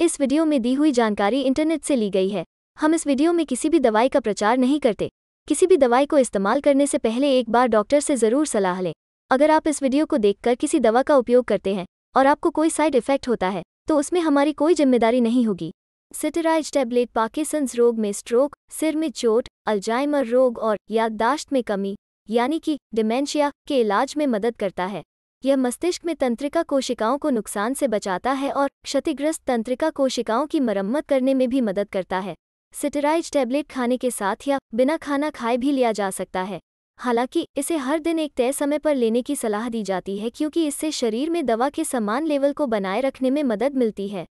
इस वीडियो में दी हुई जानकारी इंटरनेट से ली गई है हम इस वीडियो में किसी भी दवाई का प्रचार नहीं करते किसी भी दवाई को इस्तेमाल करने से पहले एक बार डॉक्टर से ज़रूर सलाह लें अगर आप इस वीडियो को देखकर किसी दवा का उपयोग करते हैं और आपको कोई साइड इफेक्ट होता है तो उसमें हमारी कोई जिम्मेदारी नहीं होगी सिटेराइज टैबलेट पाकिसंस रोग में स्ट्रोक सिर में चोट अल्जाइमर रोग और याददाश्त में कमी यानी कि डिमेंशिया के इलाज में मदद करता है यह मस्तिष्क में तंत्रिका कोशिकाओं को नुकसान से बचाता है और क्षतिग्रस्त तंत्रिका कोशिकाओं की मरम्मत करने में भी मदद करता है सिटेराइज टैबलेट खाने के साथ या बिना खाना खाए भी लिया जा सकता है हालांकि इसे हर दिन एक तय समय पर लेने की सलाह दी जाती है क्योंकि इससे शरीर में दवा के समान लेवल को बनाए रखने में मदद मिलती है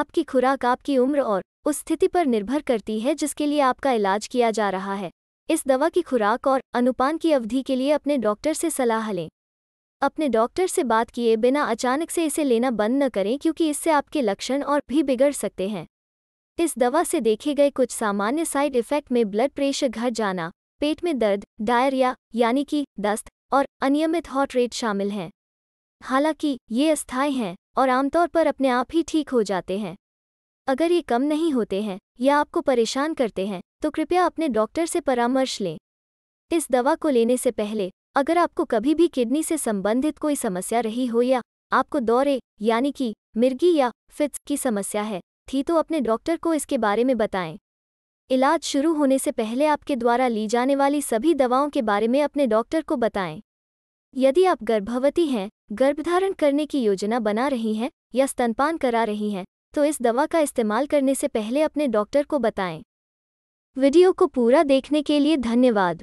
आपकी खुराक आपकी उम्र और उस स्थिति पर निर्भर करती है जिसके लिए आपका इलाज किया जा रहा है इस दवा की खुराक और अनुपान की अवधि के लिए अपने डॉक्टर से सलाह लें अपने डॉक्टर से बात किए बिना अचानक से इसे लेना बंद न करें क्योंकि इससे आपके लक्षण और भी बिगड़ सकते हैं इस दवा से देखे गए कुछ सामान्य साइड इफ़ेक्ट में ब्लड प्रेशर घट जाना पेट में दर्द डायरिया यानी कि दस्त और अनियमित हॉट रेट शामिल हैं हालांकि ये अस्थायी हैं और आमतौर पर अपने आप ही ठीक हो जाते हैं अगर ये कम नहीं होते हैं या आपको परेशान करते हैं तो कृपया अपने डॉक्टर से परामर्श लें इस दवा को लेने से पहले अगर आपको कभी भी किडनी से संबंधित कोई समस्या रही हो या आपको दौरे यानी कि मिर्गी या फिट्स की समस्या है थी तो अपने डॉक्टर को इसके बारे में बताएं इलाज शुरू होने से पहले आपके द्वारा ली जाने वाली सभी दवाओं के बारे में अपने डॉक्टर को बताएं यदि आप गर्भवती हैं गर्भधारण करने की योजना बना रही हैं या स्तनपान करा रही हैं तो इस दवा का इस्तेमाल करने से पहले अपने डॉक्टर को बताएं वीडियो को पूरा देखने के लिए धन्यवाद